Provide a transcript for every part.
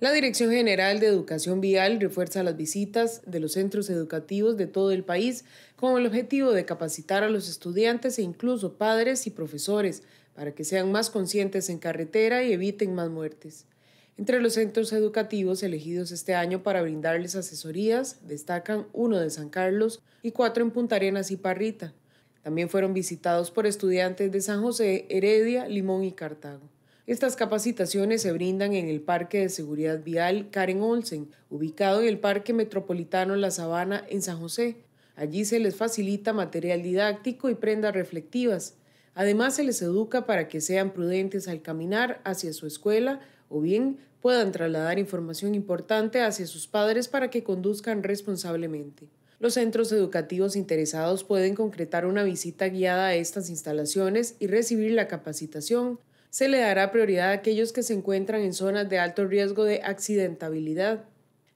La Dirección General de Educación Vial refuerza las visitas de los centros educativos de todo el país con el objetivo de capacitar a los estudiantes e incluso padres y profesores para que sean más conscientes en carretera y eviten más muertes. Entre los centros educativos elegidos este año para brindarles asesorías destacan uno de San Carlos y cuatro en Punta Arenas y Parrita. También fueron visitados por estudiantes de San José, Heredia, Limón y Cartago. Estas capacitaciones se brindan en el Parque de Seguridad Vial Karen Olsen, ubicado en el Parque Metropolitano La Sabana en San José. Allí se les facilita material didáctico y prendas reflectivas. Además, se les educa para que sean prudentes al caminar hacia su escuela o bien puedan trasladar información importante hacia sus padres para que conduzcan responsablemente. Los centros educativos interesados pueden concretar una visita guiada a estas instalaciones y recibir la capacitación se le dará prioridad a aquellos que se encuentran en zonas de alto riesgo de accidentabilidad.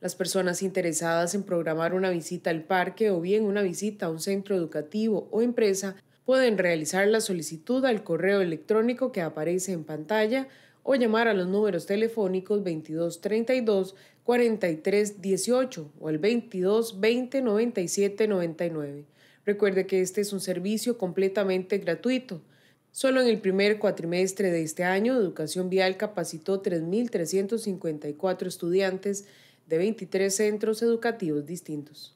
Las personas interesadas en programar una visita al parque o bien una visita a un centro educativo o empresa pueden realizar la solicitud al correo electrónico que aparece en pantalla o llamar a los números telefónicos 2232 4318 o el 22 20 97 Recuerde que este es un servicio completamente gratuito. Solo en el primer cuatrimestre de este año, Educación Vial capacitó 3.354 estudiantes de 23 centros educativos distintos.